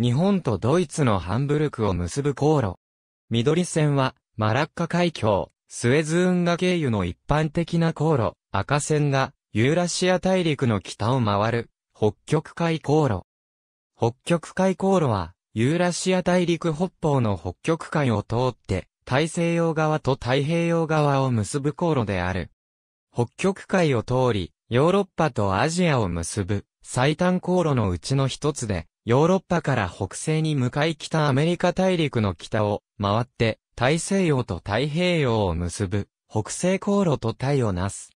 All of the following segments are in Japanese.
日本とドイツのハンブルクを結ぶ航路。緑線は、マラッカ海峡、スエズ運河経由の一般的な航路、赤線が、ユーラシア大陸の北を回る、北極海航路。北極海航路は、ユーラシア大陸北方の北極海を通って、大西洋側と太平洋側を結ぶ航路である。北極海を通り、ヨーロッパとアジアを結ぶ、最短航路のうちの一つで、ヨーロッパから北西に向かい北アメリカ大陸の北を回って大西洋と太平洋を結ぶ北西航路とタをなす。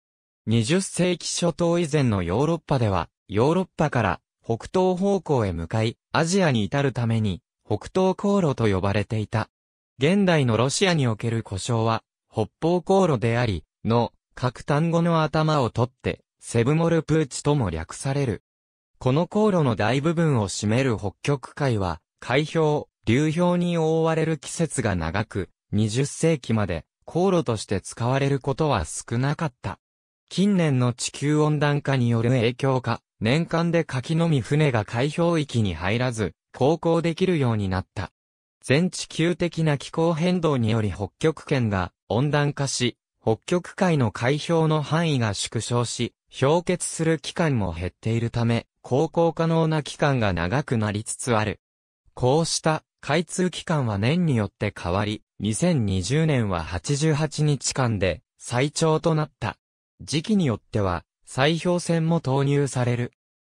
20世紀初頭以前のヨーロッパではヨーロッパから北東方向へ向かいアジアに至るために北東航路と呼ばれていた。現代のロシアにおける故障は北方航路でありの各単語の頭を取ってセブモルプーチとも略される。この航路の大部分を占める北極海は、海氷、流氷に覆われる季節が長く、20世紀まで航路として使われることは少なかった。近年の地球温暖化による影響か、年間で柿のみ船が海氷域に入らず、航行できるようになった。全地球的な気候変動により北極圏が温暖化し、北極海の海氷の範囲が縮小し、氷結する期間も減っているため、航行可能な期間が長くなりつつある。こうした開通期間は年によって変わり、2020年は88日間で最長となった。時期によっては、砕氷船も投入される。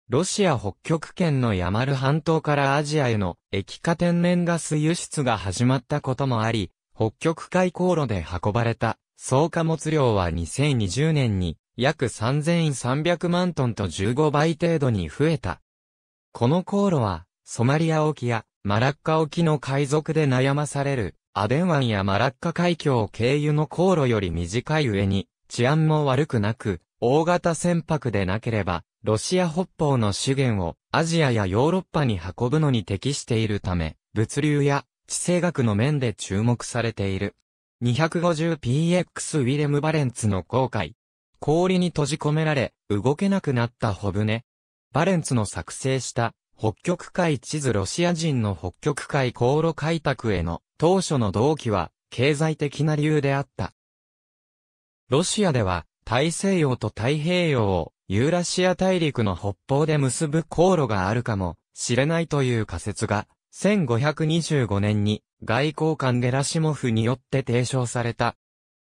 ロシア北極圏のヤマル半島からアジアへの液化天然ガス輸出が始まったこともあり、北極海航路で運ばれた、総貨物量は2020年に約3300万トンと15倍程度に増えた。この航路は、ソマリア沖やマラッカ沖の海賊で悩まされる、アデン湾やマラッカ海峡経由の航路より短い上に、治安も悪くなく、大型船舶でなければ、ロシア北方の資源をアジアやヨーロッパに運ぶのに適しているため、物流や地政学の面で注目されている。250px ウィレム・バレンツの航海、氷に閉じ込められ、動けなくなったホブネ。バレンツの作成した北極海地図ロシア人の北極海航路開拓への当初の動機は経済的な理由であった。ロシアでは大西洋と太平洋をユーラシア大陸の北方で結ぶ航路があるかもしれないという仮説が1525年に外交官ゲラシモフによって提唱された。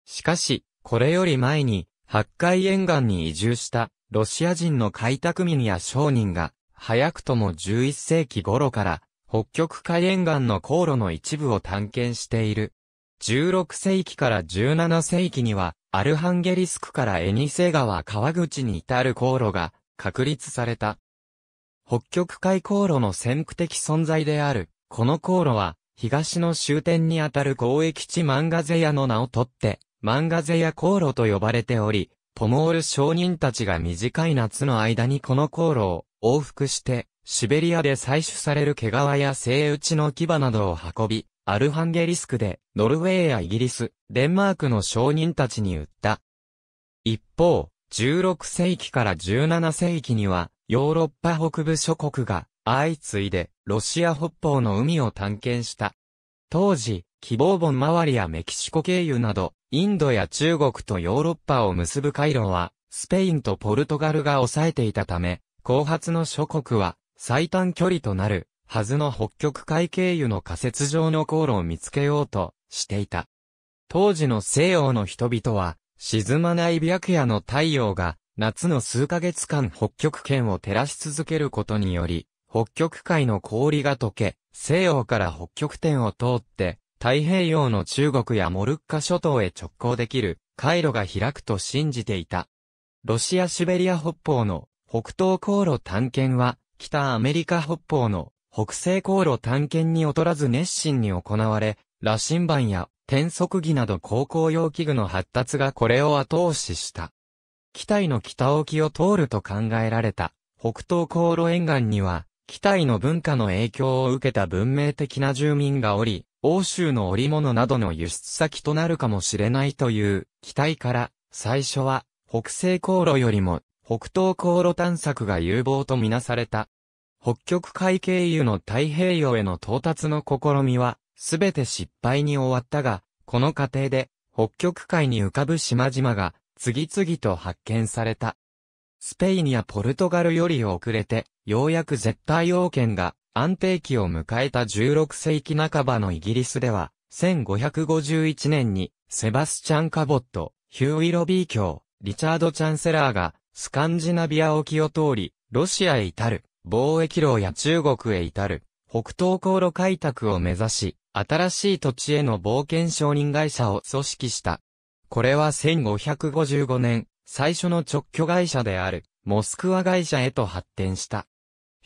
しかし、これより前に八海沿岸に移住したロシア人の開拓民や商人が、早くとも11世紀頃から北極海沿岸の航路の一部を探検している。16世紀から17世紀には、アルハンゲリスクからエニセ川川口に至る航路が確立された。北極海航路の先駆的存在である、この航路は、東の終点にあたる交易地マンガゼヤの名を取って、漫画勢や航路と呼ばれており、ポモール商人たちが短い夏の間にこの航路を往復して、シベリアで採取される毛皮や生打ちの牙などを運び、アルハンゲリスクで、ノルウェーやイギリス、デンマークの商人たちに売った。一方、16世紀から17世紀には、ヨーロッパ北部諸国が、相次いで、ロシア北方の海を探検した。当時、希望本周りやメキシコ経由など、インドや中国とヨーロッパを結ぶ回路は、スペインとポルトガルが抑えていたため、後発の諸国は、最短距離となる、はずの北極海経由の仮設上の航路を見つけようと、していた。当時の西洋の人々は、沈まない白夜の太陽が、夏の数ヶ月間北極圏を照らし続けることにより、北極海の氷が溶け、西洋から北極点を通って、太平洋の中国やモルッカ諸島へ直行できる回路が開くと信じていた。ロシアシベリア北方の北東航路探検は、北アメリカ北方の北西航路探検に劣らず熱心に行われ、羅針盤や転速儀など航行用器具の発達がこれを後押しした。機体の北沖を通ると考えられた北東航路沿岸には機体の文化の影響を受けた文明的な住民がおり、欧州の織物などの輸出先となるかもしれないという、期待から、最初は、北西航路よりも、北東航路探索が有望とみなされた。北極海経由の太平洋への到達の試みは、すべて失敗に終わったが、この過程で、北極海に浮かぶ島々が、次々と発見された。スペインやポルトガルより遅れて、ようやく絶対王権が安定期を迎えた16世紀半ばのイギリスでは、1551年にセバスチャン・カボット、ヒューイ・ロビー卿、リチャード・チャンセラーがスカンジナビア沖を通り、ロシアへ至る、貿易路や中国へ至る、北東航路開拓を目指し、新しい土地への冒険承認会社を組織した。これは1555年、最初の直居会社である、モスクワ会社へと発展した。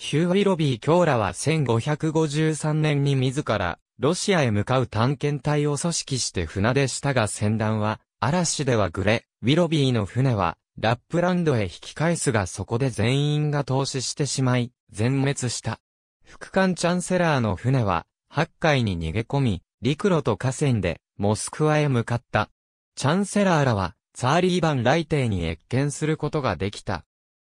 ヒュー・ウィロビー・キョーラは1553年に自ら、ロシアへ向かう探検隊を組織して船出したが船団は、嵐ではグレ、ウィロビーの船は、ラップランドへ引き返すがそこで全員が投資してしまい、全滅した。副艦チャンセラーの船は、八海に逃げ込み、陸路と河川で、モスクワへ向かった。チャンセラーらは、ツァーリーバン来帝に越見することができた。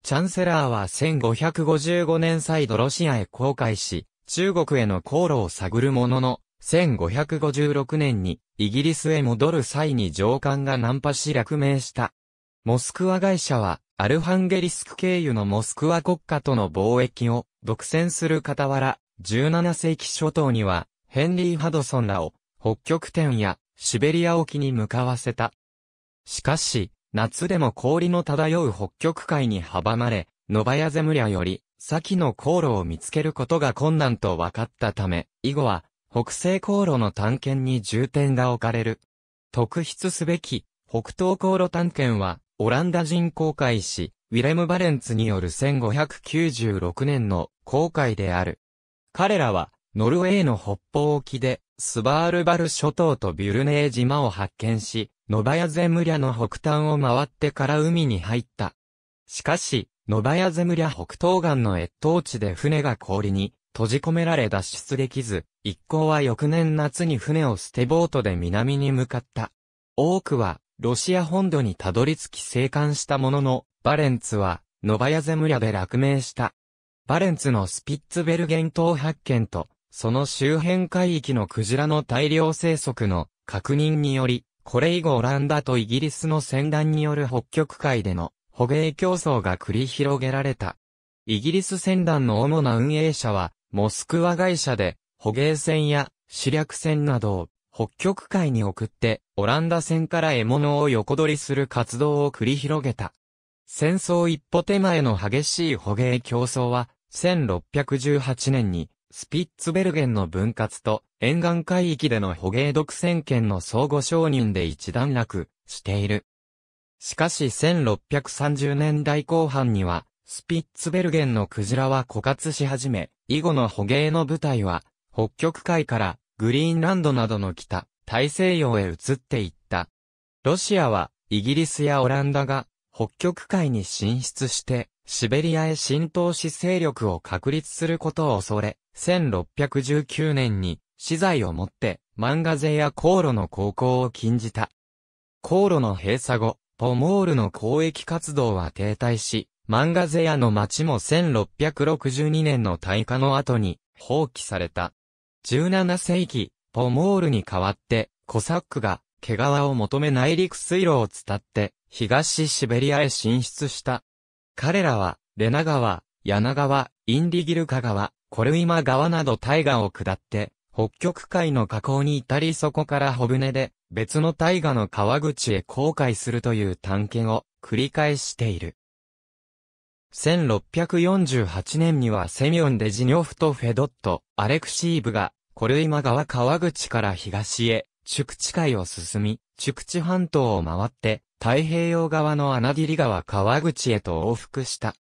チャンセラーは1555年再度ロシアへ航海し、中国への航路を探るものの、1556年にイギリスへ戻る際に上官が難破し落命した。モスクワ会社は、アルハンゲリスク経由のモスクワ国家との貿易を独占する傍ら、17世紀初頭には、ヘンリー・ハドソンらを北極点やシベリア沖に向かわせた。しかし、夏でも氷の漂う北極海に阻まれ、ノバヤゼムリャより、先の航路を見つけることが困難と分かったため、以後は、北西航路の探検に重点が置かれる。特筆すべき、北東航路探検は、オランダ人航海士、ウィレム・バレンツによる1596年の航海である。彼らは、ノルウェーの北方沖で、スバールバル諸島とビュルネー島を発見し、ノバヤゼムリャの北端を回ってから海に入った。しかし、ノバヤゼムリャ北東岸の越冬地で船が氷に閉じ込められ脱出できず、一行は翌年夏に船を捨てボートで南に向かった。多くは、ロシア本土にたどり着き生還したものの、バレンツは、ノバヤゼムリャで落命した。バレンツのスピッツベルゲン島発見と、その周辺海域のクジラの大量生息の確認により、これ以後オランダとイギリスの戦乱による北極海での捕鯨競争が繰り広げられた。イギリス戦団の主な運営者は、モスクワ会社で、捕鯨船や主略船などを北極海に送って、オランダ船から獲物を横取りする活動を繰り広げた。戦争一歩手前の激しい捕鯨競争は、1618年にスピッツベルゲンの分割と沿岸海域での捕鯨独占権の相互承認で一段落している。しかし1630年代後半には、スピッツベルゲンのクジラは枯渇し始め、以後の捕鯨の部隊は、北極海からグリーンランドなどの北、大西洋へ移っていった。ロシアは、イギリスやオランダが、北極海に進出して、シベリアへ浸透し勢力を確立することを恐れ、1619年に、資材を持って、漫画税や航路の航行を禁じた。航路の閉鎖後、ポモールの交易活動は停滞し、漫画ゼ屋の町も1662年の大火の後に放棄された。17世紀、ポモールに代わってコサックが毛皮を求め内陸水路を伝って、東シベリアへ進出した。彼らは、レナ川、柳川、インディギルカ川、コルイマ川など大河を下って、北極海の河口に至りそこから小舟で、別の大河の川口へ航海するという探検を繰り返している。1648年にはセミオンデジニョフとフェドット、アレクシーブが、コルイマ川川口から東へ、宿地海を進み、宿地半島を回って、太平洋側の穴切川川口へと往復した。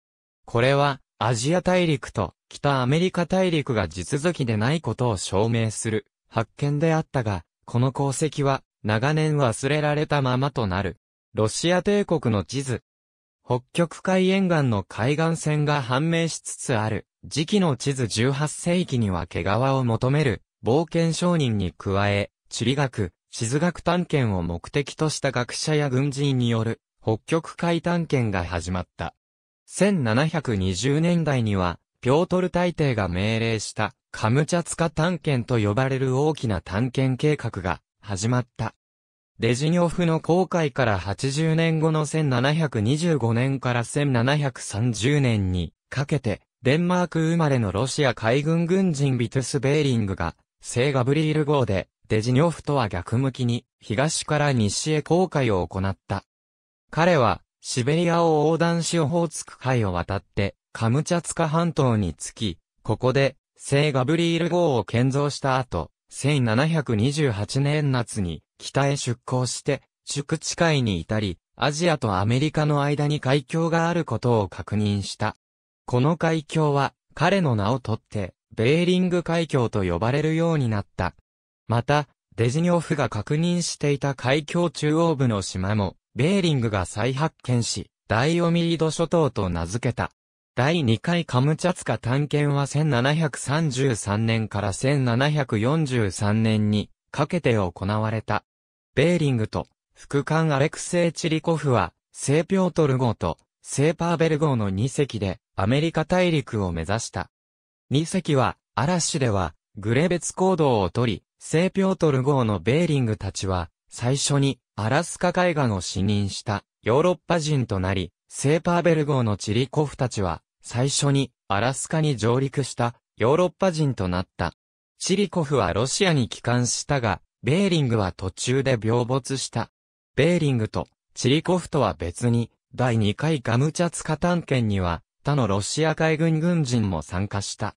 これは、アジア大陸と北アメリカ大陸が地続きでないことを証明する発見であったが、この功績は長年忘れられたままとなる。ロシア帝国の地図。北極海沿岸の海岸線が判明しつつある、時期の地図18世紀には毛皮を求める、冒険商人に加え、地理学、地図学探検を目的とした学者や軍人による北極海探検が始まった。1720年代には、ピョートル大帝が命令したカムチャツカ探検と呼ばれる大きな探検計画が始まった。レジニョフの航海から80年後の1725年から1730年にかけて、デンマーク生まれのロシア海軍軍人ビトゥス・ベーリングが、聖ガブリール号でデジニョフとは逆向きに、東から西へ航海を行った。彼は、シベリアを横断しオホーツク海を渡って、カムチャツカ半島に着き、ここで、聖ガブリール号を建造した後、1728年夏に北へ出港して、宿地海に至り、アジアとアメリカの間に海峡があることを確認した。この海峡は、彼の名をとって、ベーリング海峡と呼ばれるようになった。また、デジニョフが確認していた海峡中央部の島も、ベーリングが再発見し、ダイオミード諸島と名付けた。第2回カムチャツカ探検は1733年から1743年にかけて行われた。ベーリングと副官アレクセイ・チリコフは、セーピョートル号とセーパーベル号の2隻でアメリカ大陸を目指した。2隻は、嵐では、グレベツ行動をとり、セーピョートル号のベーリングたちは、最初にアラスカ海岸を死任したヨーロッパ人となり、セーパーベル号のチリコフたちは、最初にアラスカに上陸したヨーロッパ人となった。チリコフはロシアに帰還したが、ベーリングは途中で病没した。ベーリングとチリコフとは別に、第2回ガムチャツカ探検には、他のロシア海軍軍人も参加した。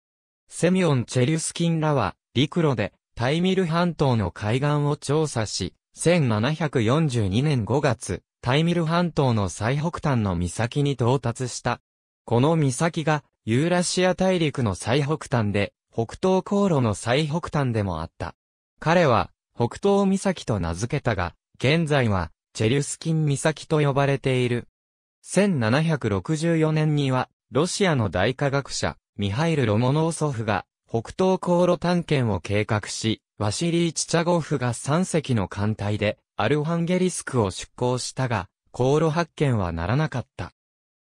セミオン・チェリュスキンらは、陸路でタイミル半島の海岸を調査し、1742年5月、タイミル半島の最北端の岬に到達した。この岬が、ユーラシア大陸の最北端で、北東航路の最北端でもあった。彼は、北東岬と名付けたが、現在は、チェリュスキン岬と呼ばれている。1764年には、ロシアの大科学者、ミハイル・ロモノーソフが、北東航路探検を計画し、ワシリー・チチャゴフが3隻の艦隊で、アルハンゲリスクを出港したが、航路発見はならなかった。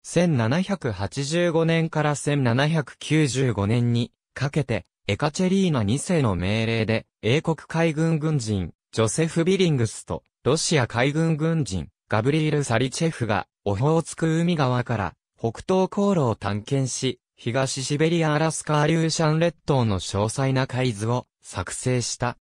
1785年から1795年にかけて、エカチェリーナ2世の命令で、英国海軍軍人、ジョセフ・ビリングスと、ロシア海軍軍人、ガブリール・サリチェフが、オホーツク海側から、北東航路を探検し、東シベリア・アラスカ・アリューシャン列島の詳細な海図を作成した。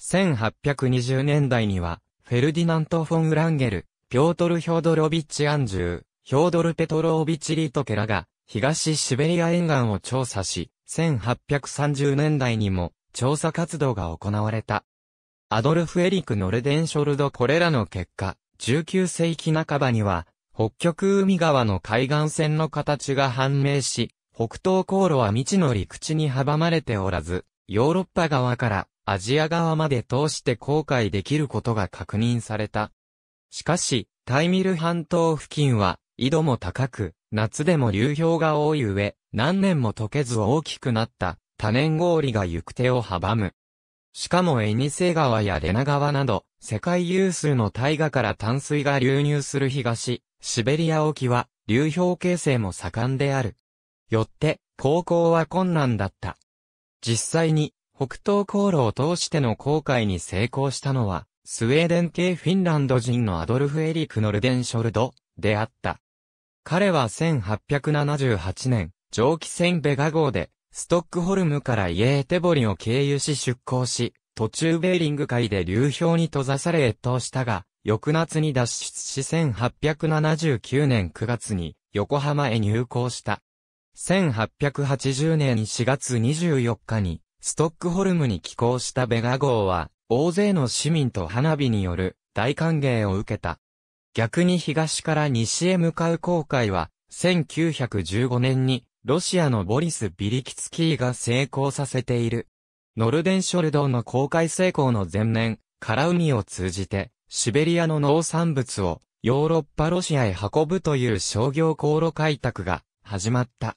1820年代には、フェルディナント・フォン・ウランゲル、ピョートル・ヒョードロビッチ・アンジュー、ヒョードル・ペトロービチ・リートケラが、東シベリア沿岸を調査し、1830年代にも調査活動が行われた。アドルフ・エリク・ノルデンショルドこれらの結果、19世紀半ばには、北極海側の海岸線の形が判明し、北東航路は未知の陸地に阻まれておらず、ヨーロッパ側からアジア側まで通して航海できることが確認された。しかし、タイミル半島付近は、緯度も高く、夏でも流氷が多い上、何年も溶けず大きくなった多年氷が行く手を阻む。しかもエニセ川やレナ川など、世界有数の大河から淡水が流入する東、シベリア沖は、流氷形成も盛んである。よって、航行は困難だった。実際に、北東航路を通しての航海に成功したのは、スウェーデン系フィンランド人のアドルフ・エリク・ノルデンショルドであった。彼は1878年、蒸気船ベガ号で、ストックホルムからイエーテボリを経由し出港し、途中ベーリング海で流氷に閉ざされ越冬したが、翌夏に脱出し1879年9月に横浜へ入港した。1880年4月24日に、ストックホルムに寄港したベガ号は、大勢の市民と花火による大歓迎を受けた。逆に東から西へ向かう航海は、1915年に、ロシアのボリス・ビリキツキーが成功させている。ノルデンショルドの航海成功の前年、から海を通じて、シベリアの農産物をヨーロッパロシアへ運ぶという商業航路開拓が始まった。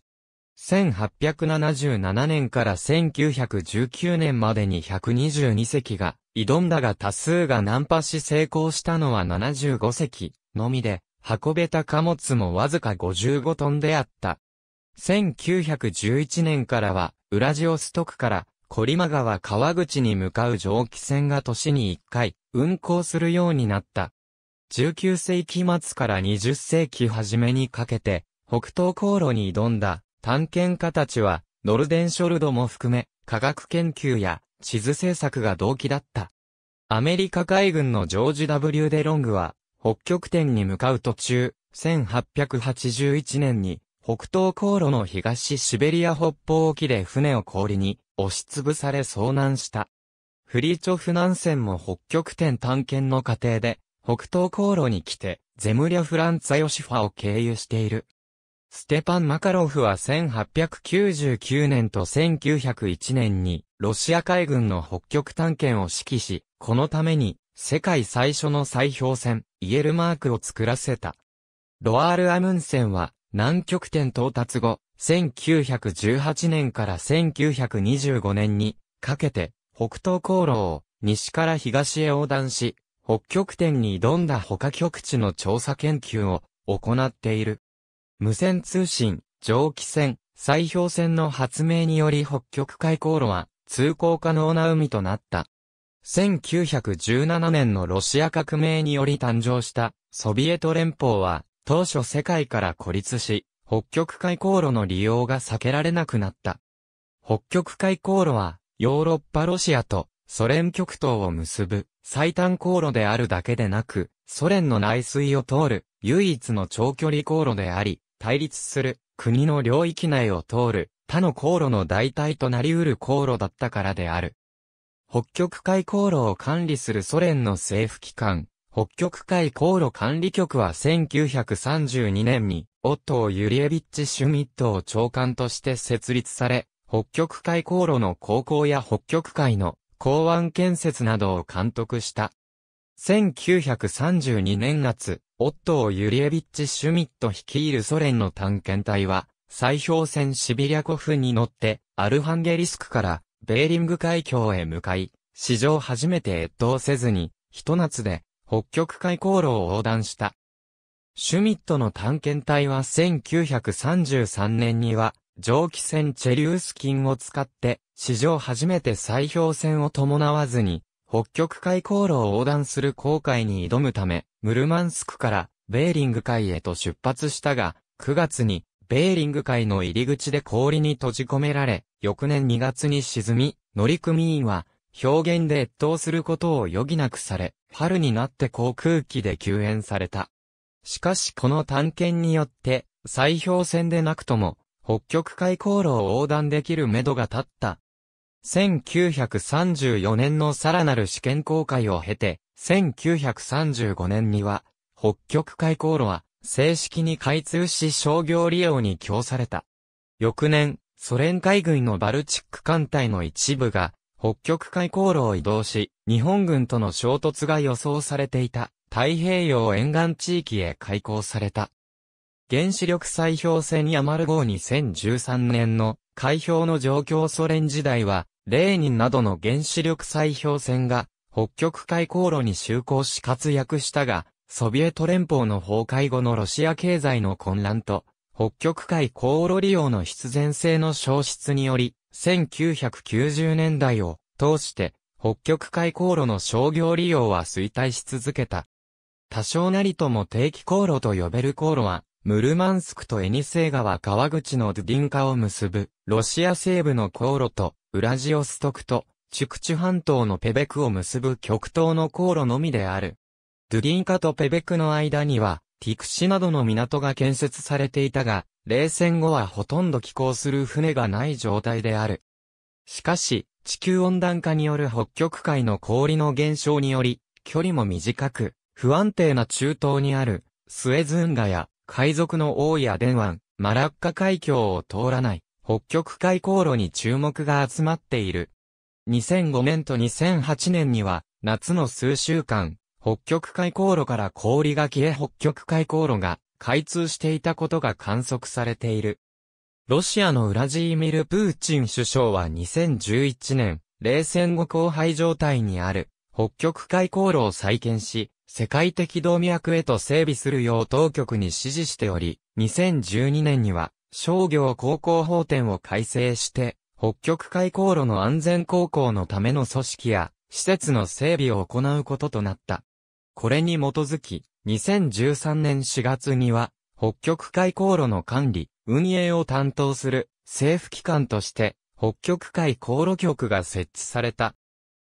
1877年から1919年までに122隻が挑んだが多数が難破し成功したのは75隻のみで、運べた貨物もわずか55トンであった。1911年からは、ウラジオストクから、コリマ川川口に向かう蒸気船が年に1回、運航するようになった。19世紀末から20世紀初めにかけて、北東航路に挑んだ探検家たちは、ノルデンショルドも含め、科学研究や地図制作が動機だった。アメリカ海軍のジョージ W デロングは、北極点に向かう途中、1881年に、北東航路の東シベリア北方沖で船を氷に押しつぶされ遭難した。フリーチョフ南線も北極点探検の過程で、北東航路に来て、ゼムリャ・フランツァ・ヨシファを経由している。ステパン・マカロフは1899年と1901年にロシア海軍の北極探検を指揮し、このために世界最初の砕氷船、イエルマークを作らせた。ロアール・アムンセンは南極点到達後、1918年から1925年にかけて北東航路を西から東へ横断し、北極点に挑んだ他極地の調査研究を行っている。無線通信、蒸気船、砕氷船の発明により北極海航路は通行可能な海となった。1917年のロシア革命により誕生したソビエト連邦は当初世界から孤立し、北極海航路の利用が避けられなくなった。北極海航路はヨーロッパロシアとソ連極東を結ぶ最短航路であるだけでなく、ソ連の内水を通る唯一の長距離航路であり、対立する国の領域内を通る他の航路の代替となり得る航路だったからである。北極海航路を管理するソ連の政府機関、北極海航路管理局は1932年に、オットー・ユリエビッチ・シュミットを長官として設立され、北極海航路の航行や北極海の港湾建設などを監督した。1932年夏、オットー・ユリエビッチ・シュミット率いるソ連の探検隊は、砕氷船シビリャコフに乗って、アルハンゲリスクからベーリング海峡へ向かい、史上初めて越冬せずに、一夏で北極海航路を横断した。シュミットの探検隊は1933年には、蒸気船チェリウス菌を使って、史上初めて砕氷船を伴わずに、北極海航路を横断する航海に挑むため、ムルマンスクからベーリング海へと出発したが、9月にベーリング海の入り口で氷に閉じ込められ、翌年2月に沈み、乗組員は表現で越冬することを余儀なくされ、春になって航空機で救援された。しかしこの探検によって、砕氷船でなくとも、北極海航路を横断できる目処が立った1934年のさらなる試験公開を経て、1935年には、北極海航路は正式に開通し商業利用に供された。翌年、ソ連海軍のバルチック艦隊の一部が、北極海航路を移動し、日本軍との衝突が予想されていた太平洋沿岸地域へ開港された。原子力砕氷船ヤマル号2013年の開氷の状況ソ連時代はレーニンなどの原子力砕氷船が北極海航路に就航し活躍したが、ソビエト連邦の崩壊後のロシア経済の混乱と、北極海航路利用の必然性の消失により、1990年代を通して、北極海航路の商業利用は衰退し続けた。多少なりとも定期航路と呼べる航路は、ムルマンスクとエニセイ川川口のドゥディンカを結ぶ、ロシア西部の航路と、ウラジオストクと、チュクチュ半島のペベクを結ぶ極東の航路のみである。ドゥディンカとペベクの間には、ティクシなどの港が建設されていたが、冷戦後はほとんど寄港する船がない状態である。しかし、地球温暖化による北極海の氷の減少により、距離も短く、不安定な中東にある、スエズ運河や、海賊の王や電湾、マラッカ海峡を通らない、北極海航路に注目が集まっている。2005年と2008年には、夏の数週間、北極海航路から氷が消え北極海航路が開通していたことが観測されている。ロシアのウラジーミル・プーチン首相は2011年、冷戦後荒廃状態にある北極海航路を再建し、世界的動脈へと整備するよう当局に指示しており、2012年には商業高校法典を改正して、北極海航路の安全航行のための組織や、施設の整備を行うこととなった。これに基づき、2013年4月には、北極海航路の管理、運営を担当する政府機関として、北極海航路局が設置された。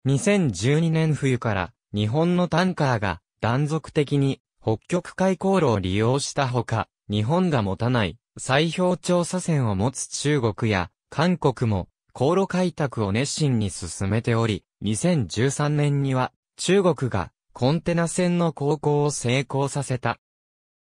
2012年冬から日本のタンカーが断続的に北極海航路を利用したほか、日本が持たない砕氷調査船を持つ中国や韓国も航路開拓を熱心に進めており、2013年には中国がコンテナ船の航行を成功させた。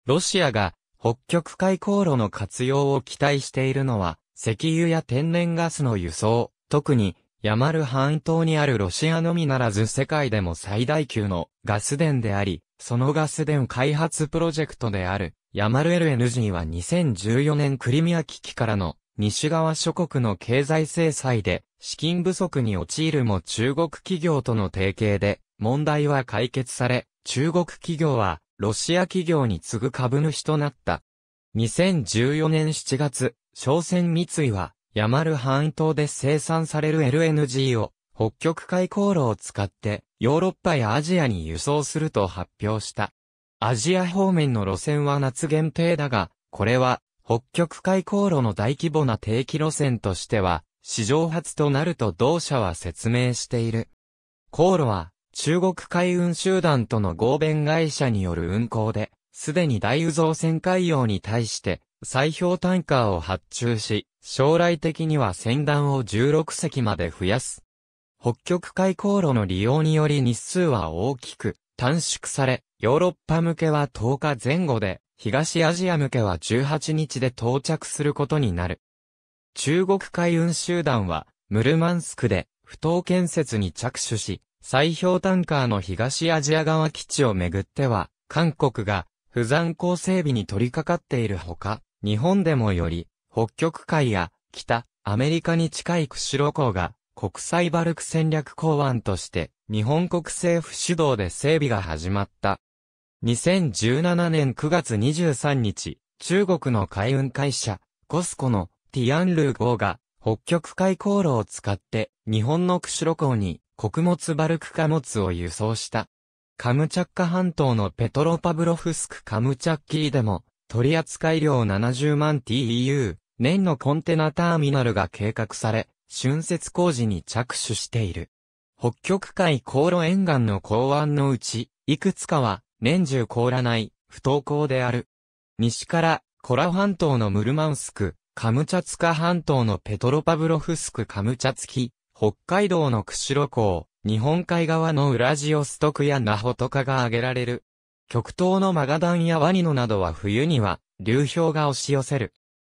ロシアが北極海航路の活用を期待しているのは石油や天然ガスの輸送、特にヤマル半島にあるロシアのみならず世界でも最大級のガス田であり、そのガス田開発プロジェクトである。ヤマル LNG は2014年クリミア危機からの西側諸国の経済制裁で資金不足に陥るも中国企業との提携で問題は解決され、中国企業はロシア企業に次ぐ株主となった。2014年7月、商船三井はヤマル半島で生産される LNG を北極海航路を使ってヨーロッパやアジアに輸送すると発表した。アジア方面の路線は夏限定だが、これは、北極海航路の大規模な定期路線としては、史上初となると同社は説明している。航路は、中国海運集団との合弁会社による運航で、すでに大宇造船海洋に対して、砕氷タンカーを発注し、将来的には船団を16隻まで増やす。北極海航路の利用により日数は大きく短縮され、ヨーロッパ向けは10日前後で、東アジア向けは18日で到着することになる。中国海運集団は、ムルマンスクで、不当建設に着手し、砕氷タンカーの東アジア側基地をめぐっては、韓国が、不残港整備に取り掛かっているほか、日本でもより、北極海や北アメリカに近い釧路港が国際バルク戦略港湾として日本国政府主導で整備が始まった。2017年9月23日、中国の海運会社、コスコのティアンルー号が、北極海航路を使って、日本の釧路港に穀物バルク貨物を輸送した。カムチャッカ半島のペトロパブロフスクカムチャッキーでも、取扱量70万 TEU、年のコンテナターミナルが計画され、春節工事に着手している。北極海航路沿岸の港湾のうち、いくつかは、年中凍らない、不登校である。西から、コラ半島のムルマンスク、カムチャツカ半島のペトロパブロフスクカムチャツキ、北海道の釧路港、日本海側のウラジオストクやナホトカが挙げられる。極東のマガダンやワニノなどは冬には、流氷が押し寄せる。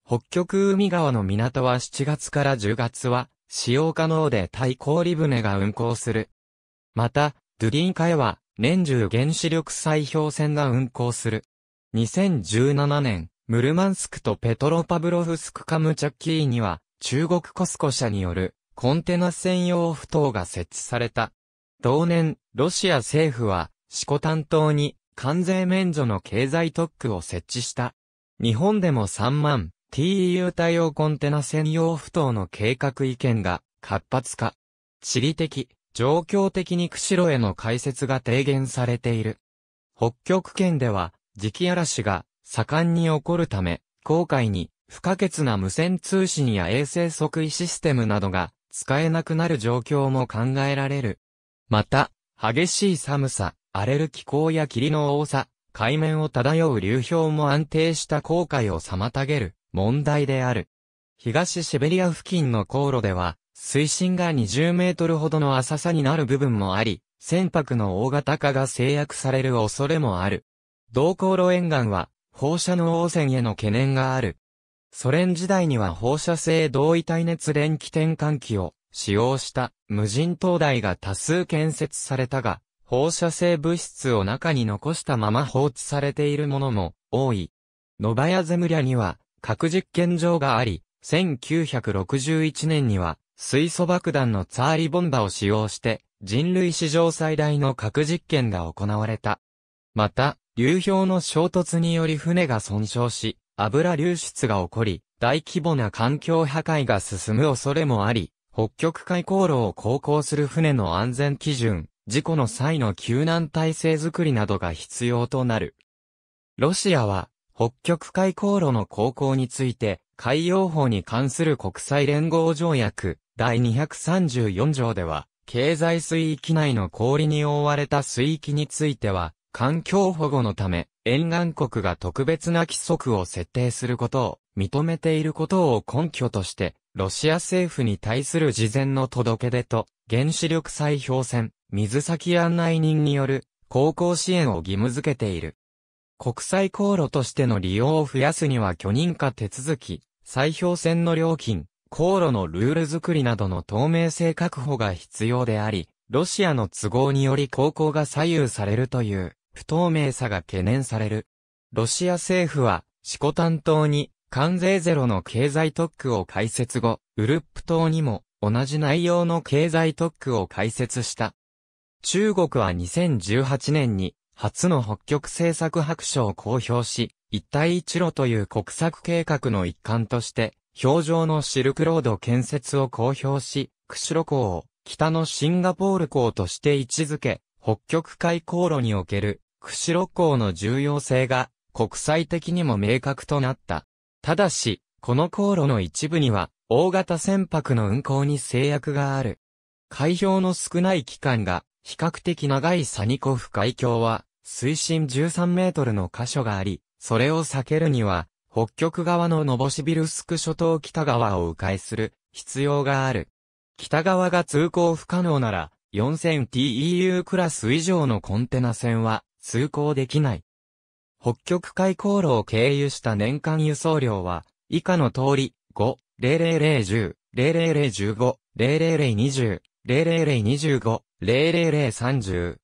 北極海側の港は7月から10月は、使用可能で対氷船が運航する。また、ドゥディンカへは、年中原子力砕氷船が運航する。2017年、ムルマンスクとペトロパブロフスクカムチャッキーには、中国コスコ社によるコンテナ専用不等が設置された。同年、ロシア政府は、四股担当に関税免除の経済特区を設置した。日本でも3万 TEU 対応コンテナ専用不等の計画意見が活発化。地理的、状況的に釧路への開設が提言されている。北極圏では、磁気嵐が盛んに起こるため、航海に不可欠な無線通信や衛星測位システムなどが使えなくなる状況も考えられる。また、激しい寒さ、荒れる気候や霧の多さ、海面を漂う流氷も安定した航海を妨げる問題である。東シベリア付近の航路では、水深が20メートルほどの浅さになる部分もあり、船舶の大型化が制約される恐れもある。同航路沿岸は、放射能汚染への懸念がある。ソ連時代には放射性同位体熱電気転換器を使用した無人灯台が多数建設されたが、放射性物質を中に残したまま放置されているものも多い。ノバヤゼムリャには核実験場があり、1961年には水素爆弾のツァーリボンバを使用して、人類史上最大の核実験が行われた。また、流氷の衝突により船が損傷し、油流出が起こり、大規模な環境破壊が進む恐れもあり、北極海航路を航行する船の安全基準、事故の際の救難体制づくりなどが必要となる。ロシアは、北極海航路の航行について、海洋法に関する国際連合条約、第234条では、経済水域内の氷に覆われた水域については、環境保護のため、沿岸国が特別な規則を設定することを認めていることを根拠として、ロシア政府に対する事前の届け出と、原子力再氷船、水先案内人による航行支援を義務付けている。国際航路としての利用を増やすには許認可手続き、再氷船の料金、航路のルール作りなどの透明性確保が必要であり、ロシアの都合により航行が左右されるという不透明さが懸念される。ロシア政府は、シコタン島に関税ゼロの経済特区を開設後、ウルップ島にも同じ内容の経済特区を開設した。中国は2018年に初の北極政策白書を公表し、一帯一路という国策計画の一環として、氷上のシルクロード建設を公表し、釧路港を北のシンガポール港として位置づけ、北極海航路における釧路港の重要性が国際的にも明確となった。ただし、この航路の一部には大型船舶の運航に制約がある。海氷の少ない期間が比較的長いサニコフ海峡は水深13メートルの箇所があり、それを避けるには北極側のノボシビルスク諸島北側を迂回する必要がある。北側が通行不可能なら、4000TEU クラス以上のコンテナ船は通行できない。北極海航路を経由した年間輸送量は、以下の通り、5、00010、00015、00020、00025、00030、